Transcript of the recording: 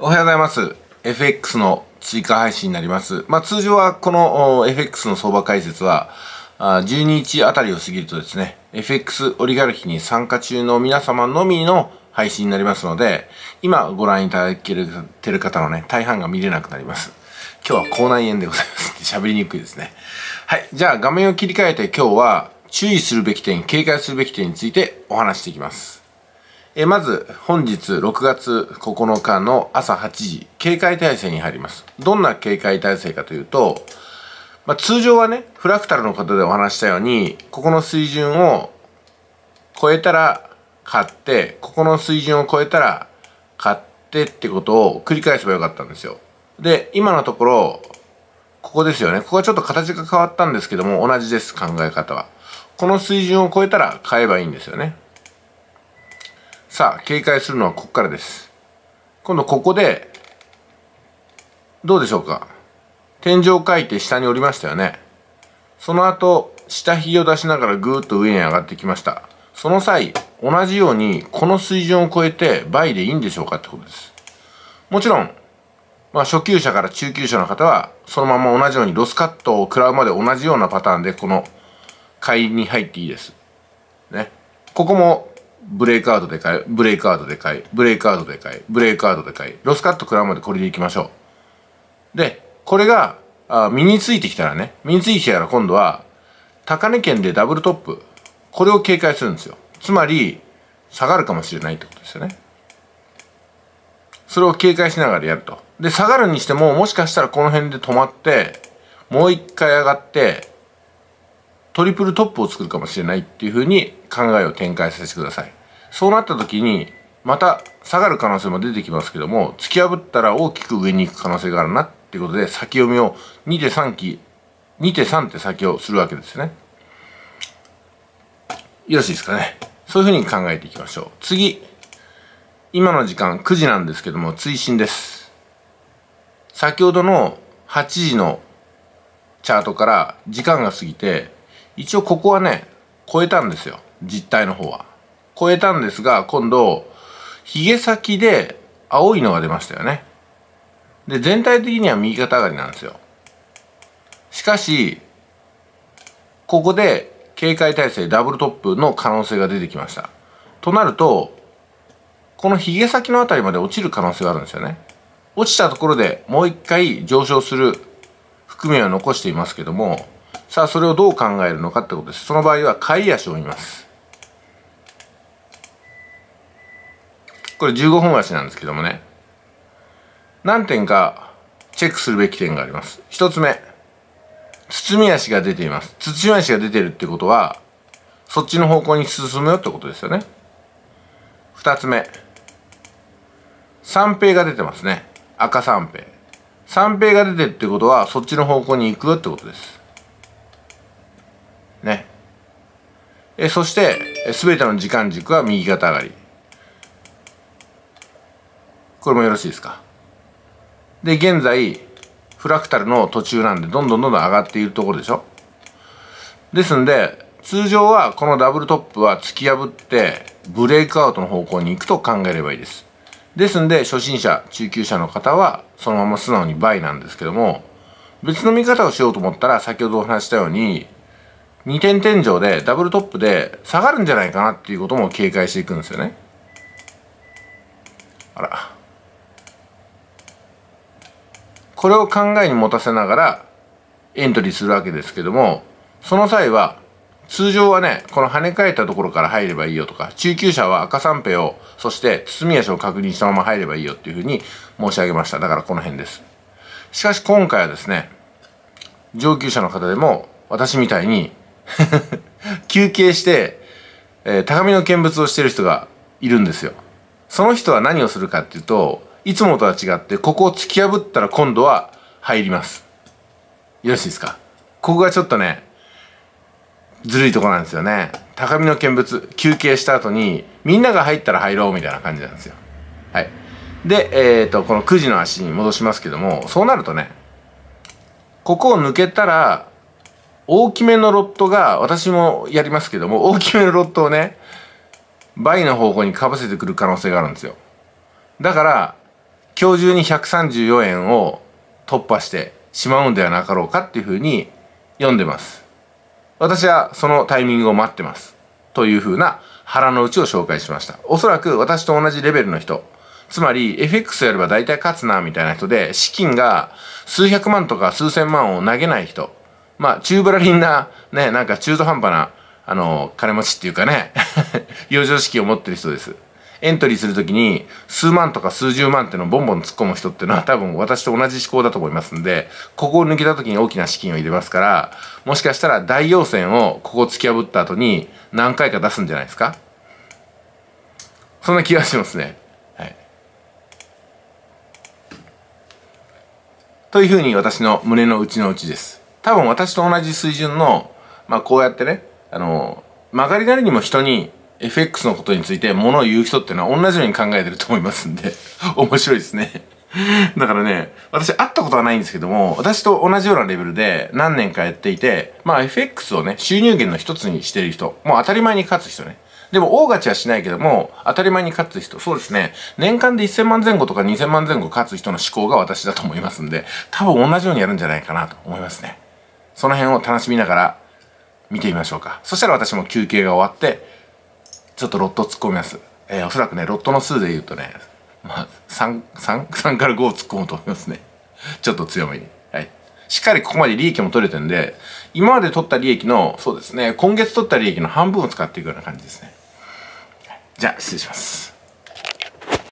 おはようございます。FX の追加配信になります。まあ、通常はこの FX の相場解説は、12日あたりを過ぎるとですね、FX オリガルヒに参加中の皆様のみの配信になりますので、今ご覧いただけてる方のね、大半が見れなくなります。今日は口内炎でございます。喋りにくいですね。はい。じゃあ画面を切り替えて今日は注意するべき点、警戒するべき点についてお話していきます。えまず本日6月9日の朝8時警戒態勢に入りますどんな警戒態勢かというと、まあ、通常はねフラクタルの方でお話したようにここの水準を超えたら買ってここの水準を超えたら買ってってことを繰り返せばよかったんですよで今のところここですよねここはちょっと形が変わったんですけども同じです考え方はこの水準を超えたら買えばいいんですよねさあ警戒するのはここからです今度ここでどうでしょうか天井を書いて下に降りましたよねその後下髭を出しながらぐーっと上に上がってきましたその際同じようにこの水準を超えて倍でいいんでしょうかってことですもちろんまあ、初級者から中級者の方は、そのまま同じようにロスカットを食らうまで同じようなパターンで、この買いに入っていいです。ね。ここもブレイクアウトでかい、ブレイクアウトでかい、ブレイクアウトでかい、ブレイクアウトでかい、ロスカットクラウンまでこれでいきましょう。で、これが、あ身についてきたらね、身についてきたら今度は、高値圏でダブルトップ、これを警戒するんですよ。つまり、下がるかもしれないってことですよね。それを警戒しながらやると。で、下がるにしても、もしかしたらこの辺で止まって、もう一回上がって、トリプルトップを作るかもしれないっていうふうに考えを展開させてくださいそうなった時にまた下がる可能性も出てきますけども突き破ったら大きく上に行く可能性があるなっていうことで先読みを2手3期2手3て先をするわけですねよろしいですかねそういうふうに考えていきましょう次今の時間9時なんですけども追伸です先ほどの8時のチャートから時間が過ぎて一応ここはね超えたんですよ実体の方は超えたんですが今度ヒゲ先で青いのが出ましたよねで全体的には右肩上がりなんですよしかしここで警戒態勢ダブルトップの可能性が出てきましたとなるとこのヒゲ先のあたりまで落ちる可能性があるんですよね落ちたところでもう一回上昇する含みは残していますけどもさあ、それをどう考えるのかってことです。その場合は、買い足を見ます。これ15本足なんですけどもね。何点かチェックするべき点があります。一つ目。包み足が出ています。包み足が出てるってことは、そっちの方向に進むよってことですよね。二つ目。三平が出てますね。赤三平。三平が出てるってことは、そっちの方向に行くよってことです。ねえそして全ての時間軸は右肩上がりこれもよろしいですかで現在フラクタルの途中なんでどんどんどんどん上がっているところでしょですんで通常はこのダブルトップは突き破ってブレイクアウトの方向に行くと考えればいいですですんで初心者中級者の方はそのまま素直に倍なんですけども別の見方をしようと思ったら先ほどお話したように2点天井でダブルトップで下がるんじゃないかなっていうことも警戒していくんですよねあらこれを考えに持たせながらエントリーするわけですけどもその際は通常はねこの跳ね返ったところから入ればいいよとか中級者は赤三平をそして包み足を確認したまま入ればいいよっていうふうに申し上げましただからこの辺ですしかし今回はですね上級者の方でも私みたいに 休憩して、えー、高みの見物をしてる人がいるんですよ。その人は何をするかっていうと、いつもとは違って、ここを突き破ったら今度は入ります。よろしいですかここがちょっとね、ずるいとこなんですよね。高みの見物、休憩した後に、みんなが入ったら入ろうみたいな感じなんですよ。はい。で、えっ、ー、と、この9時の足に戻しますけども、そうなるとね、ここを抜けたら、大きめのロットが、私もやりますけども、大きめのロットをね、倍の方向にかぶせてくる可能性があるんですよ。だから、今日中に134円を突破してしまうんではなかろうかっていうふうに読んでます。私はそのタイミングを待ってます。というふうな腹の内を紹介しました。おそらく私と同じレベルの人、つまり FX やれば大体勝つなみたいな人で資金が数百万とか数千万を投げない人まあ、中ブラリンな、ね、なんか中途半端な、あの、金持ちっていうかね、養生金を持ってる人です。エントリーするときに、数万とか数十万ってのをボンボン突っ込む人ってのは多分私と同じ思考だと思いますんで、ここを抜けたときに大きな資金を入れますから、もしかしたら大陽線をここ突き破った後に何回か出すんじゃないですかそんな気がしますね。はい。というふうに私の胸の内の内です。多分私と同じ水準の、まあ、こうやってね、あの、曲がりなりにも人に FX のことについて物を言う人ってのは同じように考えてると思いますんで、面白いですね。だからね、私会ったことはないんですけども、私と同じようなレベルで何年かやっていて、まあ FX をね、収入源の一つにしてる人、もう当たり前に勝つ人ね。でも大勝ちはしないけども、当たり前に勝つ人、そうですね、年間で1000万前後とか2000万前後勝つ人の思考が私だと思いますんで、多分同じようにやるんじゃないかなと思いますね。その辺を楽しみながら見てみましょうか。そしたら私も休憩が終わって、ちょっとロット突っ込みます。えー、おそらくね、ロットの数で言うとね、まあ、3、3、3から5を突っ込むと思いますね。ちょっと強めに。はい。しっかりここまで利益も取れてんで、今まで取った利益の、そうですね、今月取った利益の半分を使っていくような感じですね。じゃあ、失礼します。